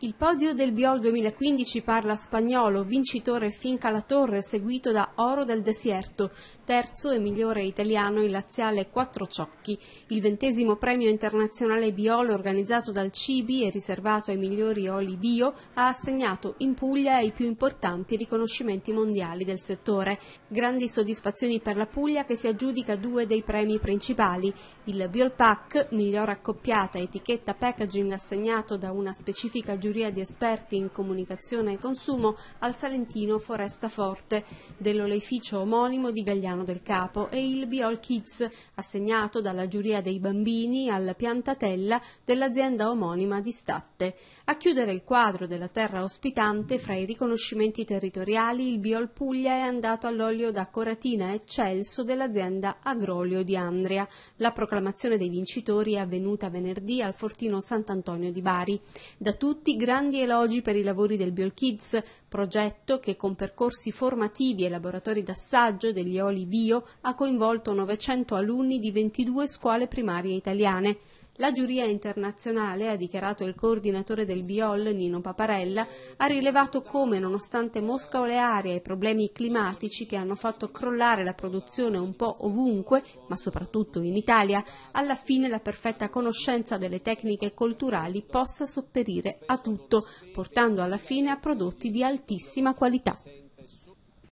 Il podio del Biol 2015 parla spagnolo, vincitore Finca La Torre, seguito da Oro del Desierto, terzo e migliore italiano in laziale Quattro Ciocchi. Il ventesimo premio internazionale Biol organizzato dal CIBI e riservato ai migliori oli bio ha assegnato in Puglia i più importanti riconoscimenti mondiali del settore. Grandi soddisfazioni per la Puglia che si aggiudica due dei premi principali. Il Biol Pack, miglior accoppiata etichetta packaging assegnato da una specifica giurisdizione giuria di esperti in comunicazione e consumo al Salentino Foresta Forte dell'oleificio omonimo di Gagliano del Capo e il Biol Kids assegnato dalla giuria dei bambini alla piantatella dell'azienda omonima di Statte. A chiudere il quadro della terra ospitante fra i riconoscimenti territoriali il Biol Puglia è andato all'olio da coratina eccelso dell'azienda Agrolio di Andria. La proclamazione dei vincitori è avvenuta venerdì al Fortino Sant'Antonio di Bari. Da tutti grandi elogi per i lavori del BioKids, progetto che con percorsi formativi e laboratori d'assaggio degli oli bio ha coinvolto 900 alunni di 22 scuole primarie italiane. La giuria internazionale, ha dichiarato il coordinatore del Biol, Nino Paparella, ha rilevato come, nonostante Mosca olearia e i problemi climatici che hanno fatto crollare la produzione un po' ovunque, ma soprattutto in Italia, alla fine la perfetta conoscenza delle tecniche culturali possa sopperire a tutto, portando alla fine a prodotti di altissima qualità.